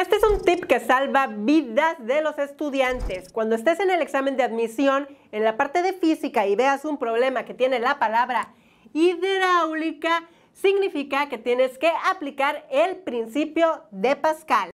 este es un tip que salva vidas de los estudiantes. Cuando estés en el examen de admisión, en la parte de física y veas un problema que tiene la palabra hidráulica, significa que tienes que aplicar el principio de Pascal.